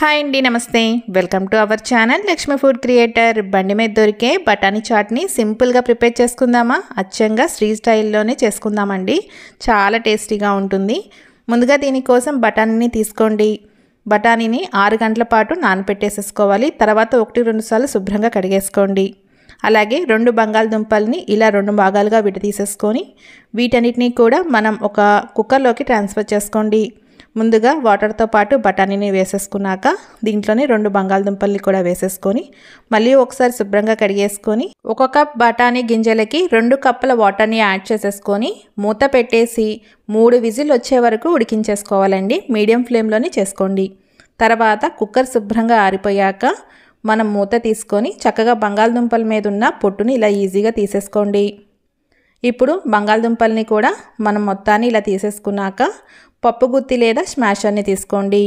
hi అండి నమస్తే welcome to our channel Lakshmi food creator బండి మీద దొరికే బఠానీ చాట్ని సింపుల్గా ప్రిపేర్ చేసుకుందామా అచ్చంగా శ్రీ స్టైల్లోనే చేసుకుందామండి చాలా టేస్టీగా ఉంటుంది ముందుగా దీనికోసం బఠానీని తీసుకోండి బఠానీని ఆరు గంటల పాటు నానపెట్టేసేసుకోవాలి తర్వాత ఒకటి రెండు సార్లు శుభ్రంగా కడిగేసుకోండి అలాగే రెండు బంగాళదుంపల్ని ఇలా రెండు భాగాలుగా విడతీసేసుకొని వీటన్నిటినీ కూడా మనం ఒక కుక్కర్లోకి ట్రాన్స్ఫర్ చేసుకోండి ముందుగా వాటర్తో పాటు బఠానీని వేసేసుకున్నాక దీంట్లోనే రెండు బంగాళదుంపల్ని కూడా వేసేసుకొని మళ్ళీ ఒకసారి శుభ్రంగా కడిగేసుకొని ఒక కప్ బఠానీ గింజలకి రెండు కప్పుల వాటర్ని యాడ్ చేసేసుకొని మూత పెట్టేసి మూడు విజిల్ వచ్చే వరకు ఉడికించేసుకోవాలండి మీడియం ఫ్లేమ్లోనే చేసుకోండి తర్వాత కుక్కర్ శుభ్రంగా ఆరిపోయాక మనం మూత తీసుకొని చక్కగా బంగాళదుంపల మీద ఉన్న పొట్టుని ఇలా ఈజీగా తీసేసుకోండి ఇప్పుడు బంగాళదుంపల్ని కూడా మనం మొత్తాన్ని ఇలా తీసేసుకున్నాక పప్పు గుత్తి లేదా స్మాషర్ని తీసుకోండి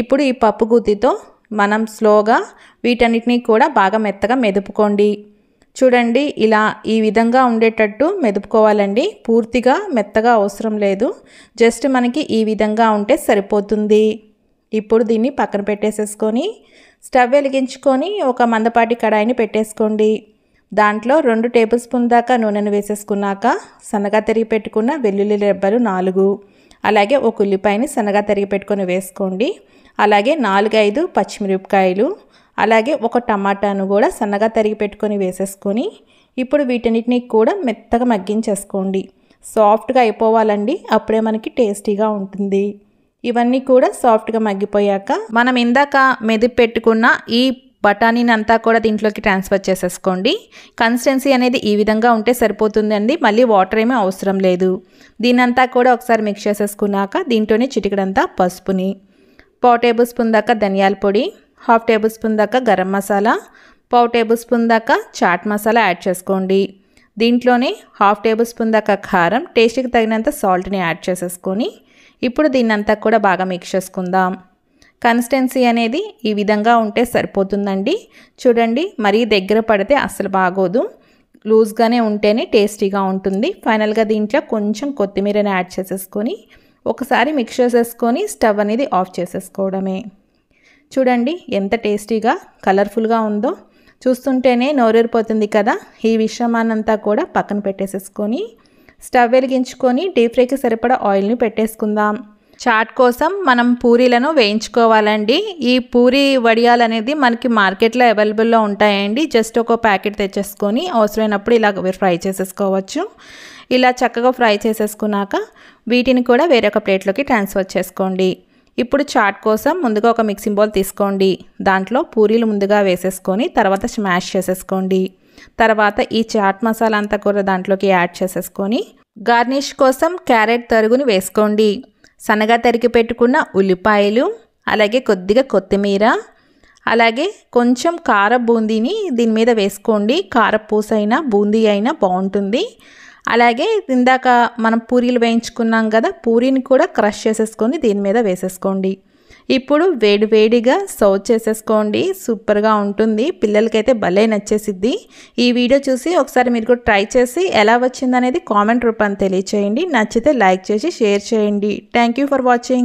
ఇప్పుడు ఈ పప్పు గుత్తితో మనం స్లోగా వీటన్నిటినీ కూడా బాగా మెత్తగా మెదుపుకోండి చూడండి ఇలా ఈ విధంగా ఉండేటట్టు మెదుపుకోవాలండి పూర్తిగా మెత్తగా అవసరం లేదు జస్ట్ మనకి ఈ విధంగా ఉంటే సరిపోతుంది ఇప్పుడు దీన్ని పక్కన పెట్టేసేసుకొని స్టవ్ వెలిగించుకొని ఒక మందపాటి కడాయిని పెట్టేసుకోండి దాంట్లో రెండు టేబుల్ స్పూన్ దాకా నూనెను వేసేసుకున్నాక సన్నగా తిరిగి పెట్టుకున్న వెల్లుల్లి రెబ్బలు నాలుగు అలాగే ఒక ఉల్లిపాయని సన్నగా తరిగి పెట్టుకొని వేసుకోండి అలాగే నాలుగైదు పచ్చిమిరపకాయలు అలాగే ఒక టమాటాను కూడా సన్నగా తరిగి పెట్టుకొని వేసేసుకొని ఇప్పుడు వీటన్నిటిని కూడా మెత్తగా మగ్గించేసుకోండి సాఫ్ట్గా అయిపోవాలండి అప్పుడే మనకి టేస్టీగా ఉంటుంది ఇవన్నీ కూడా సాఫ్ట్గా మగ్గిపోయాక మనం ఇందాక మెది పెట్టుకున్న ఈ బఠానీని అంతా కూడా దీంట్లోకి ట్రాన్స్ఫర్ చేసేసుకోండి కన్సిస్టెన్సీ అనేది ఈ విధంగా ఉంటే సరిపోతుందండి మళ్ళీ వాటర్ ఏమీ అవసరం లేదు దీనంతా కూడా ఒకసారి మిక్స్ చేసేసుకున్నాక దీంట్లోనే చిటికడంతా పసుపుని పావు టేబుల్ స్పూన్ దాకా ధనియాల పొడి హాఫ్ టేబుల్ స్పూన్ దాకా గరం మసాలా పావు టేబుల్ స్పూన్ దాకా చాట్ మసాలా యాడ్ చేసుకోండి దీంట్లోనే హాఫ్ టేబుల్ స్పూన్ దాకా కారం టేస్ట్కి తగినంత సాల్ట్ని యాడ్ చేసేసుకొని ఇప్పుడు దీన్నంతా కూడా బాగా మిక్స్ చేసుకుందాం కన్సిస్టెన్సీ అనేది ఈ విధంగా ఉంటే సరిపోతుందండి చూడండి మరీ దగ్గర పడితే అసలు బాగోదు లూజ్గానే ఉంటేనే టేస్టీగా ఉంటుంది ఫైనల్గా దీంట్లో కొంచెం కొత్తిమీరని యాడ్ చేసేసుకొని ఒకసారి మిక్స్ చేసేసుకొని స్టవ్ అనేది ఆఫ్ చేసేసుకోవడమే చూడండి ఎంత టేస్టీగా కలర్ఫుల్గా ఉందో చూస్తుంటేనే నోరేరిపోతుంది కదా ఈ విషమానంతా కూడా పక్కన పెట్టేసేసుకొని స్టవ్ వెలిగించుకొని డీప్ ఫ్రైకి సరిపడా ఆయిల్ని పెట్టేసుకుందాం చాట్ కోసం మనం పూరీలను వేయించుకోవాలండి ఈ పూరి వడియాలు అనేది మనకి మార్కెట్లో అవైలబుల్లో ఉంటాయండి జస్ట్ ఒక ప్యాకెట్ తెచ్చేసుకొని అవసరమైనప్పుడు ఇలా ఫ్రై చేసేసుకోవచ్చు ఇలా చక్కగా ఫ్రై చేసేసుకున్నాక వీటిని కూడా వేరొక ప్లేట్లోకి ట్రాన్స్ఫర్ చేసుకోండి ఇప్పుడు చాట్ కోసం ముందుగా ఒక మిక్సింగ్ బౌల్ తీసుకోండి దాంట్లో పూరీలు ముందుగా వేసేసుకొని తర్వాత స్మాష్ చేసేసుకోండి తర్వాత ఈ చాట్ మసాలా అంతా కూడా దాంట్లోకి యాడ్ చేసేసుకొని గార్నిష్ కోసం క్యారెట్ తరుగుని వేసుకోండి సన్నగా తరిగి పెట్టుకున్న ఉల్లిపాయలు అలాగే కొద్దిగా కొత్తిమీర అలాగే కొంచెం కార బూందీని దీని మీద వేసుకోండి కార పూస అయినా బూందీ అయినా బాగుంటుంది అలాగే ఇందాక మనం పూరీలు వేయించుకున్నాం కదా పూరీని కూడా క్రష్ చేసేసుకొని దీని మీద వేసేసుకోండి ఇప్పుడు వేడివేడిగా సర్వ్ చేసేసుకోండి సూపర్గా ఉంటుంది పిల్లలకైతే భలే నచ్చేసిద్ది ఈ వీడియో చూసి ఒకసారి మీరు కూడా ట్రై చేసి ఎలా వచ్చిందనేది కామెంట్ రూపాన్ని తెలియచేయండి నచ్చితే లైక్ చేసి షేర్ చేయండి థ్యాంక్ ఫర్ వాచింగ్